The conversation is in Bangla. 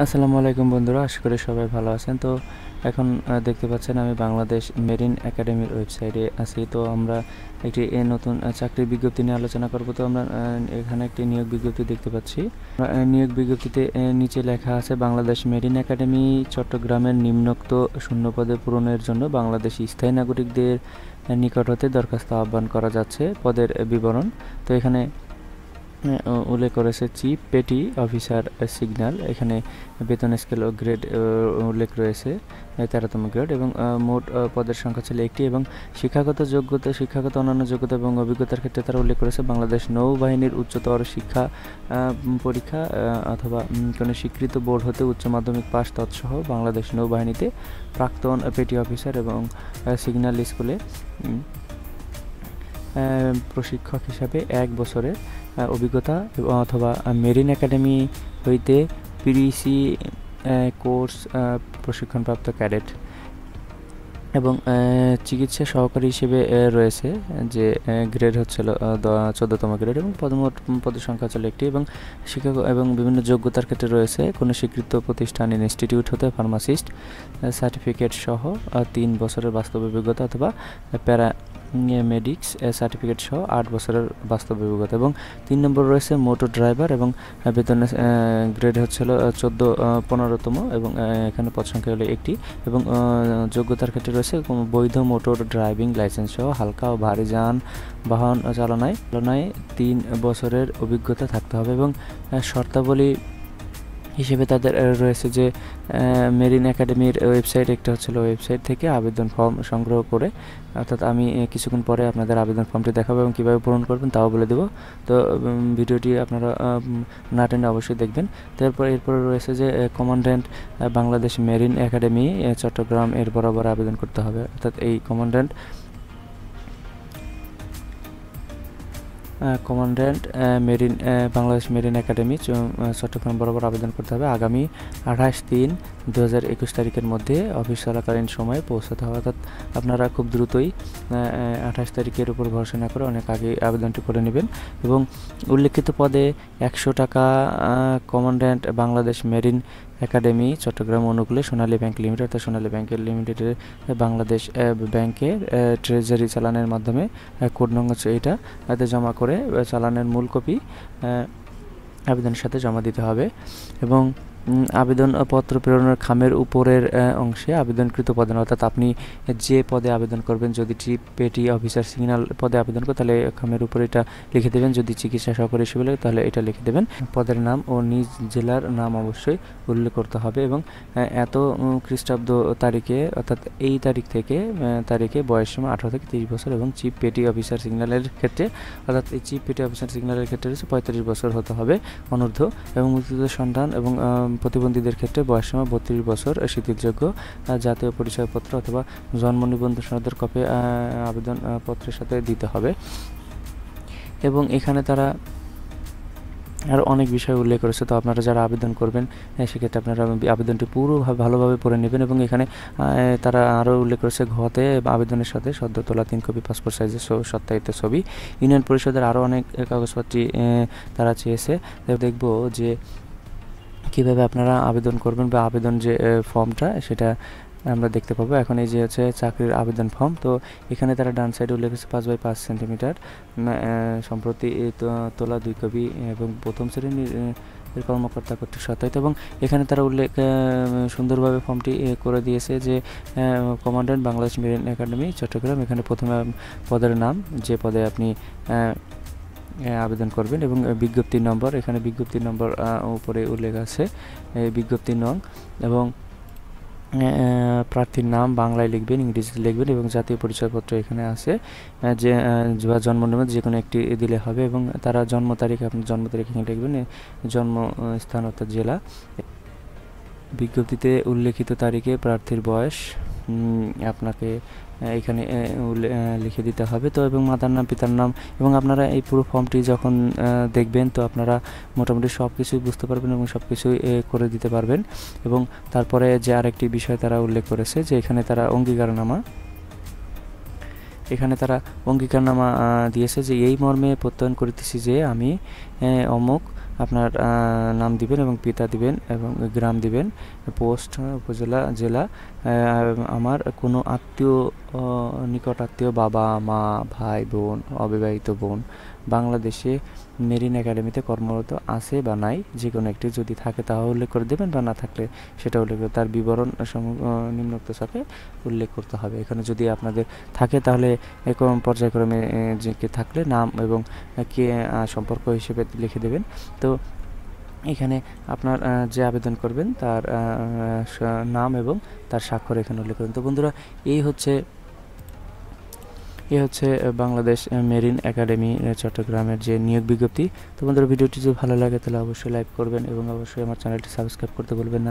আসসালামু আলাইকুম বন্ধুরা আশা করি সবাই ভালো আছেন তো এখন দেখতে পাচ্ছেন আমি বাংলাদেশ মেরিন একাডেমির ওয়েবসাইটে আছি তো আমরা একটি নতুন চাকরির বিজ্ঞপ্তি নিয়ে আলোচনা করব তো আমরা এখানে একটি নিয়োগ বিজ্ঞপ্তি দেখতে পাচ্ছি নিয়োগ বিজ্ঞপ্তিতে নিচে লেখা আছে বাংলাদেশ মেরিন একাডেমি চট্টগ্রামের নিম্নোক্ত শূন্যপদে পূরণের জন্য বাংলাদেশি স্থায়ী নাগরিকদের নিকট হতে দরখাস্ত আহ্বান করা যাচ্ছে পদের বিবরণ তো এখানে উল্লেখ করেছে চিফ পেটি অফিসার সিগন্যাল এখানে বেতন স্কেল ও গ্রেড উল্লেখ রয়েছে তেরোতম গ্রেড এবং মোট পদের সংখ্যা ছিল একটি এবং শিক্ষাগত যোগ্যতা শিক্ষাগত অন্যান্য যোগ্যতা এবং অভিজ্ঞতার ক্ষেত্রে তারা উল্লেখ করেছে বাংলাদেশ নৌবাহিনীর উচ্চতর শিক্ষা পরীক্ষা অথবা কোনো স্বীকৃত বোর্ড হতে উচ্চ মাধ্যমিক পাস তৎসহ বাংলাদেশ নৌবাহিনীতে প্রাক্তন পেটি অফিসার এবং সিগন্যাল স্কুলে প্রশিক্ষক হিসাবে এক বছরের অভিজ্ঞতা অথবা মেরিন একাডেমি হইতে পিডিসি কোর্স প্রশিক্ষণপ্রাপ্ত ক্যাডেট এবং চিকিৎসা সহকারী হিসেবে রয়েছে যে গ্রেড হচ্ছিল চোদ্দতম গ্রেড এবং পদমোট পদের সংখ্যা ছিল একটি এবং শিক্ষক এবং বিভিন্ন যোগ্যতার ক্ষেত্রে রয়েছে কোনো স্বীকৃত প্রতিষ্ঠান ইনস্টিটিউট হতে ফার্মাসিস্ট সার্টিফিকেট সহ তিন বছরের বাস্তব অভিজ্ঞতা অথবা প্যারা মেডিক্স সার্টিফিকেট সহ আট বছরের বাস্তব অভিজ্ঞতা এবং তিন নম্বর রয়েছে মোটর ড্রাইভার এবং বেতনের গ্রেড হচ্ছিল চোদ্দো পনেরোতম এবং এখানে পদ সংখ্যা হলো একটি এবং যোগ্যতার ক্ষেত্রে রয়েছে বৈধ মোটর ড্রাইভিং লাইসেন্স সহ হালকা ও ভারী যান বাহন চালনায় চালনায় তিন বছরের অভিজ্ঞতা থাকতে হবে এবং শর্তাবলী হিসেবে তাদের রয়েছে যে মেরিন একাডেমির ওয়েবসাইট একটা হচ্ছিল ওয়েবসাইট থেকে আবেদন ফর্ম সংগ্রহ করে অর্থাৎ আমি কিছুক্ষণ পরে আপনাদের আবেদন ফর্মটি দেখাবো এবং কীভাবে পূরণ করবেন তাও বলে দেবো তো ভিডিওটি আপনারা না টেনে অবশ্যই দেখবেন তারপর এরপরে রয়েছে যে commandant Bangladesh marine academy Chattogram এর বরাবর আবেদন করতে হবে অর্থাৎ এই commandant commandant marine Bangladesh marine academy Chattogram বরাবর আবেদন করতে হবে আগামী আঠাশ তিন দু তারিখের মধ্যে অফিস চলাকালীন সময়ে পৌঁছাতে হবে অর্থাৎ আপনারা খুব দ্রুতই আঠাশ তারিখের উপর ভরসা না করে অনেক আগে আবেদনটি করে নেবেন এবং উল্লেখিত পদে একশো টাকা commandant Bangladesh marine academy Chattogram অনুকূলে সোনালী ব্যাংক লিমিটেড অর্থাৎ সোনালী ব্যাংকের লিমিটেডের বাংলাদেশ ব্যাংকের ট্রেজারি চালানের মাধ্যমে কোড নং হচ্ছে এটা এতে জমা করে চালানের মূল কপি আবেদনের সাথে জমা দিতে হবে এবং আবেদনপত্র প্রেরণের খামের উপরের অংশে আবেদনকৃত পদে অর্থাৎ আপনি যে পদে আবেদন করবেন যদি পেটি অফিসার সিগন্যাল পদে আবেদন করেন তাহলে খামের উপরে এটা লিখে দেবেন যদি চিকিৎসা সহকারী হিসেবে লাগে তাহলে এটা লিখে দেবেন পদের নাম ও নিজ জেলার নাম অবশ্যই উল্লেখ করতে হবে এবং এত খ্রিস্টাব্দ তারিখে অর্থাৎ এই তারিখ থেকে তারিখে বয়স সময় আঠারো থেকে তিরিশ বছর এবং চিফ পেটি অফিসার সিগন্যালের ক্ষেত্রে অর্থাৎ এই চিফ পেটি অফিসার সিগন্যালের ক্ষেত্রে পঁয়ত্রিশ বছর হতে হবে অনূর্ধ্ব এবং মুক্তিযোদ্ধা সন্ধান এবং প্রতিবন্ধীদের ক্ষেত্রে সীমা বত্রিশ বছর শিথিলযোগ্য জাতীয় পরিচয়পত্র অথবা জন্ম নিবন্ধন সনদের কপি আবেদন পত্রের সাথে দিতে হবে এবং এখানে তারা আর অনেক বিষয় উল্লেখ করেছে তো আপনারা যারা আবেদন করবেন সেক্ষেত্রে আপনারা আবেদনটি পুরো ভালোভাবে পড়ে নেবেন এবং এখানে তারা আরও উল্লেখ করেছে ঘতে আবেদনের সাথে সদ্য তোলা তিন কপি পাসপোর্ট সাইজের সত্যায়িত ছবি ইউনিয়ন পরিষদের আরও অনেক কাগজপত্রী তারা চেয়েছে দেখব যে কিভাবে আপনারা আবেদন করবেন বা আবেদন যে ফর্মটা সেটা আমরা দেখতে পাবো এখন এই যে হচ্ছে চাকরির আবেদন ফর্ম তো এখানে তারা ডান সাইডে উল্লেখ আছে পাঁচ বাই পাঁচ সেন্টিমিটার সম্প্রতি তোলা দুই কবি এবং প্রথম শ্রেণীর কর্মকর্তা কর্তৃক সত্যায়িত এবং এখানে তারা উল্লেখ সুন্দরভাবে ফর্মটি করে দিয়েছে যে commandant Bangladesh marine academy Chattogram এখানে প্রথমে পদের নাম যে পদে আপনি আবেদন করবেন এবং বিজ্ঞপ্তি নম্বর এখানে বিজ্ঞপ্তি নম্বর উপরে উল্লেখ আছে বিজ্ঞপ্তি নং এবং প্রার্থীর নাম বাংলায় লিখবেন ইংরেজিতে লিখবেন এবং জাতীয় পরিচয়পত্র এখানে আছে যে বা জন্ম নিবন্ধ যে কোনো একটি দিলে হবে এবং তারা জন্ম তারিখ আপনার জন্ম তারিখ এখানে লিখবেন জন্মস্থান অর্থাৎ জেলা বিজ্ঞপ্তিতে উল্লেখিত তারিখে প্রার্থীর বয়স আপনাকে এখানে লিখে দিতে হবে তো এবং মাতার নাম পিতার নাম এবং আপনারা এই পুরো ফর্মটি যখন দেখবেন তো আপনারা মোটামুটি সব কিছুই বুঝতে পারবেন এবং সব কিছুই করে দিতে পারবেন এবং তারপরে যে আরেকটি বিষয় তারা উল্লেখ করেছে যে এখানে তারা অঙ্গীকারনামা এখানে তারা অঙ্গীকারনামা দিয়েছে যে এই মর্মে প্রত্যয়ন করিতেছি যে আমি অমুক আপনার নাম দিবেন এবং পিতা দিবেন এবং গ্রাম দিবেন পোস্ট উপজেলা জেলা আমার কোনো আত্মীয় নিকটাত্মীয় বাবা মা ভাই বোন অবিবাহিত বোন বাংলাদেশে মেরিন একাডেমিতে কর্মরত আছে বা নাই যে কোনো একটি যদি থাকে তাহা উল্লেখ করে দেবেন বা না থাকলে সেটা উল্লেখ করে তার বিবরণ নিম্নোক্ত সাথে উল্লেখ করতে হবে এখানে যদি আপনাদের থাকে তাহলে এরকম পর্যায়ক্রমে যে থাকলে নাম এবং কে সম্পর্ক হিসেবে লিখে দেবেন তো এখানে আপনার যে আবেদন করবেন তার নাম এবং তার স্বাক্ষর এখানে উল্লেখ করবেন তো বন্ধুরা এই হচ্ছে এ হচ্ছে বাংলাদেশ মেরিন একাডেমি চট্টগ্রামের যে নিয়োগ বিজ্ঞপ্তি তোমাদের ভিডিওটি যদি ভালো লাগে তাহলে অবশ্যই লাইক করবেন এবং অবশ্যই আমার চ্যানেলটি সাবস্ক্রাইব করতে বলবেন না